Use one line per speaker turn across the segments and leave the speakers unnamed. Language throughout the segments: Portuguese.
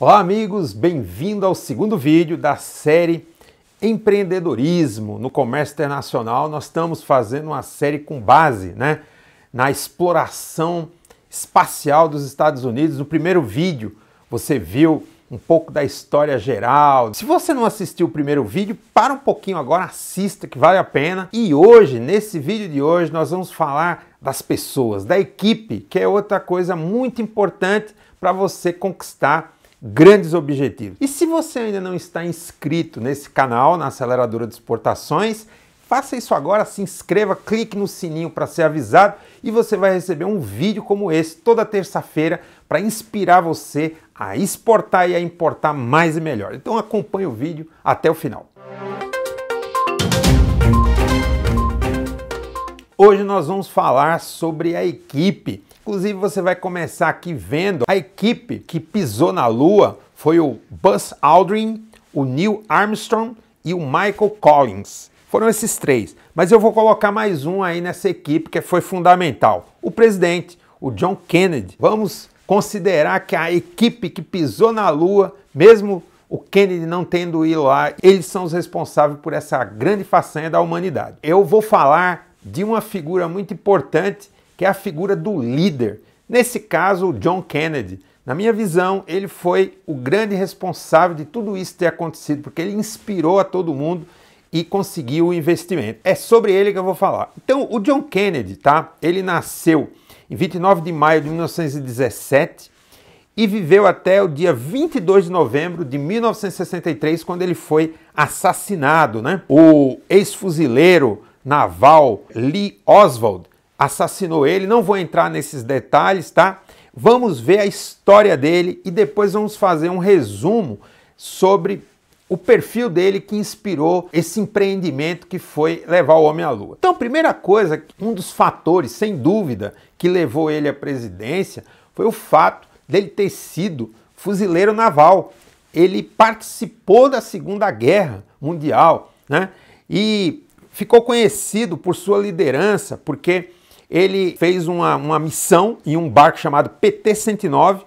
Olá, amigos, bem-vindo ao segundo vídeo da série Empreendedorismo no Comércio Internacional. Nós estamos fazendo uma série com base né, na exploração espacial dos Estados Unidos. No primeiro vídeo, você viu um pouco da história geral. Se você não assistiu o primeiro vídeo, para um pouquinho agora, assista que vale a pena. E hoje, nesse vídeo de hoje, nós vamos falar das pessoas, da equipe, que é outra coisa muito importante para você conquistar grandes objetivos. E se você ainda não está inscrito nesse canal, na aceleradora de exportações, faça isso agora, se inscreva, clique no sininho para ser avisado e você vai receber um vídeo como esse toda terça-feira para inspirar você a exportar e a importar mais e melhor. Então acompanhe o vídeo até o final. Hoje nós vamos falar sobre a equipe Inclusive, você vai começar aqui vendo a equipe que pisou na Lua foi o Buzz Aldrin, o Neil Armstrong e o Michael Collins. Foram esses três, mas eu vou colocar mais um aí nessa equipe que foi fundamental. O presidente, o John Kennedy. Vamos considerar que a equipe que pisou na Lua, mesmo o Kennedy não tendo ido lá, eles são os responsáveis por essa grande façanha da humanidade. Eu vou falar de uma figura muito importante que é a figura do líder. Nesse caso, John Kennedy. Na minha visão, ele foi o grande responsável de tudo isso ter acontecido, porque ele inspirou a todo mundo e conseguiu o investimento. É sobre ele que eu vou falar. Então, o John Kennedy, tá? Ele nasceu em 29 de maio de 1917 e viveu até o dia 22 de novembro de 1963, quando ele foi assassinado, né? O ex-fuzileiro naval Lee Oswald assassinou ele. Não vou entrar nesses detalhes, tá? Vamos ver a história dele e depois vamos fazer um resumo sobre o perfil dele que inspirou esse empreendimento que foi levar o homem à lua. Então, primeira coisa, um dos fatores, sem dúvida, que levou ele à presidência foi o fato dele ter sido fuzileiro naval. Ele participou da Segunda Guerra Mundial, né? E ficou conhecido por sua liderança, porque ele fez uma, uma missão em um barco chamado PT-109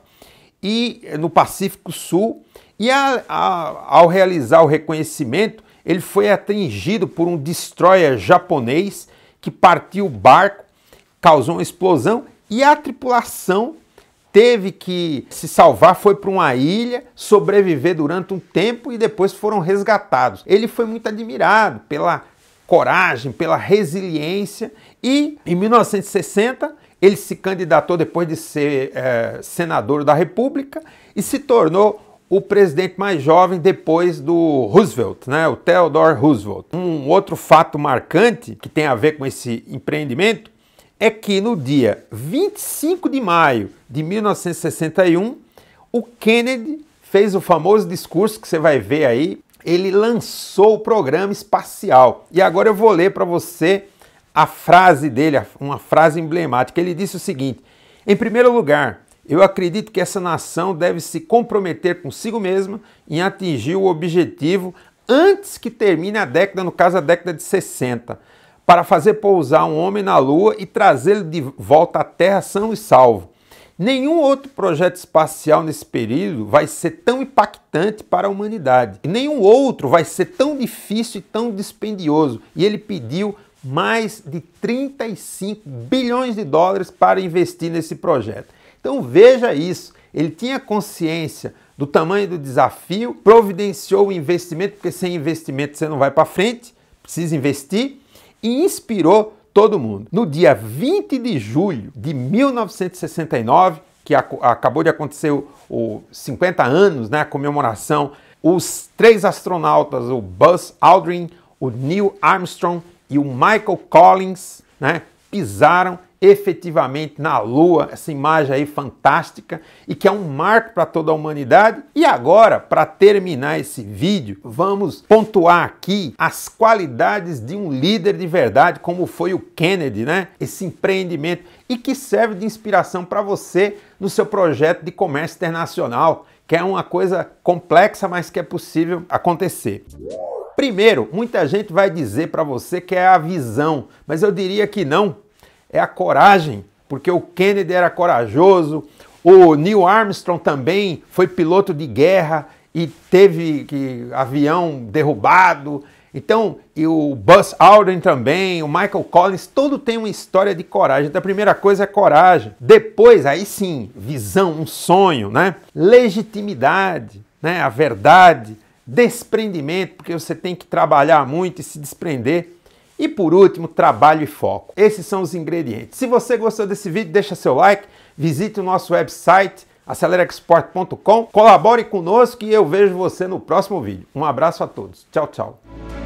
e eh, no Pacífico Sul. E a, a, ao realizar o reconhecimento, ele foi atingido por um destroyer japonês que partiu o barco, causou uma explosão e a tripulação teve que se salvar, foi para uma ilha, sobreviver durante um tempo e depois foram resgatados. Ele foi muito admirado pela coragem, pela resiliência e em 1960 ele se candidatou depois de ser é, senador da República e se tornou o presidente mais jovem depois do Roosevelt, né? O Theodore Roosevelt. Um outro fato marcante que tem a ver com esse empreendimento é que no dia 25 de maio de 1961, o Kennedy fez o famoso discurso que você vai ver aí ele lançou o programa espacial. E agora eu vou ler para você a frase dele, uma frase emblemática. Ele disse o seguinte: Em primeiro lugar, eu acredito que essa nação deve se comprometer consigo mesma em atingir o objetivo antes que termine a década, no caso a década de 60, para fazer pousar um homem na lua e trazê-lo de volta à Terra são e salvo. Nenhum outro projeto espacial nesse período vai ser tão impactante para a humanidade. E nenhum outro vai ser tão difícil e tão dispendioso. E ele pediu mais de 35 bilhões de dólares para investir nesse projeto. Então veja isso. Ele tinha consciência do tamanho do desafio, providenciou o investimento, porque sem investimento você não vai para frente, precisa investir, e inspirou todo mundo. No dia 20 de julho de 1969, que acabou de acontecer o, 50 anos, né, a comemoração, os três astronautas, o Buzz Aldrin, o Neil Armstrong e o Michael Collins, né, pisaram efetivamente na Lua, essa imagem aí fantástica e que é um marco para toda a humanidade. E agora, para terminar esse vídeo, vamos pontuar aqui as qualidades de um líder de verdade, como foi o Kennedy, né? Esse empreendimento e que serve de inspiração para você no seu projeto de comércio internacional, que é uma coisa complexa, mas que é possível acontecer. Primeiro, muita gente vai dizer para você que é a visão, mas eu diria que não é a coragem, porque o Kennedy era corajoso, o Neil Armstrong também foi piloto de guerra e teve que, avião derrubado. Então, e o Buzz Aldrin também, o Michael Collins, todo tem uma história de coragem. Então, a primeira coisa é coragem. Depois, aí sim, visão, um sonho, né? Legitimidade, né? A verdade, desprendimento, porque você tem que trabalhar muito e se desprender. E por último, trabalho e foco. Esses são os ingredientes. Se você gostou desse vídeo, deixa seu like, visite o nosso website acelerexport.com, colabore conosco e eu vejo você no próximo vídeo. Um abraço a todos. Tchau, tchau.